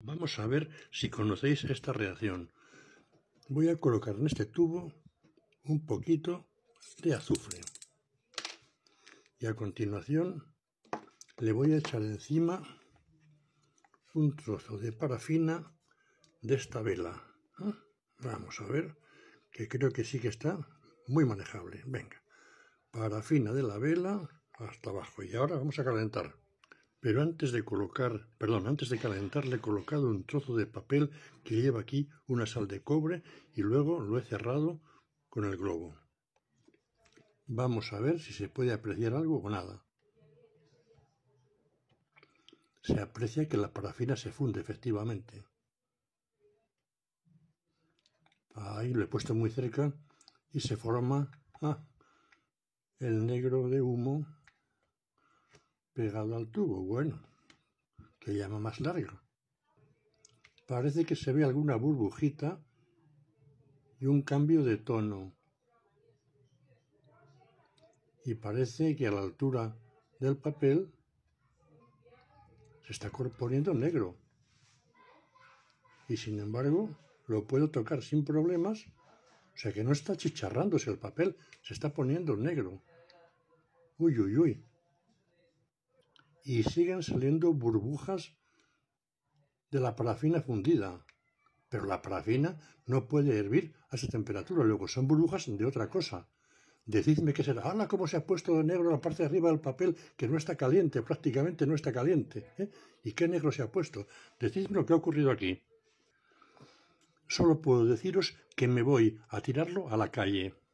Vamos a ver si conocéis esta reacción. Voy a colocar en este tubo un poquito de azufre. Y a continuación le voy a echar encima un trozo de parafina de esta vela. ¿Eh? Vamos a ver, que creo que sí que está muy manejable. Venga, parafina de la vela hasta abajo. Y ahora vamos a calentar pero antes de colocar, perdón, antes de calentar le he colocado un trozo de papel que lleva aquí una sal de cobre y luego lo he cerrado con el globo. Vamos a ver si se puede apreciar algo o nada. Se aprecia que la parafina se funde efectivamente. Ahí lo he puesto muy cerca y se forma ah, el negro de humo pegado al tubo. Bueno, que llama más largo Parece que se ve alguna burbujita y un cambio de tono. Y parece que a la altura del papel se está poniendo negro. Y sin embargo, lo puedo tocar sin problemas. O sea que no está chicharrándose el papel, se está poniendo negro. Uy, uy, uy y siguen saliendo burbujas de la parafina fundida. Pero la parafina no puede hervir a esa temperatura, luego son burbujas de otra cosa. Decidme qué será. ¡Hala, cómo se ha puesto de negro la parte de arriba del papel que no está caliente, prácticamente no está caliente! ¿eh? ¿Y qué negro se ha puesto? Decidme lo que ha ocurrido aquí. Solo puedo deciros que me voy a tirarlo a la calle.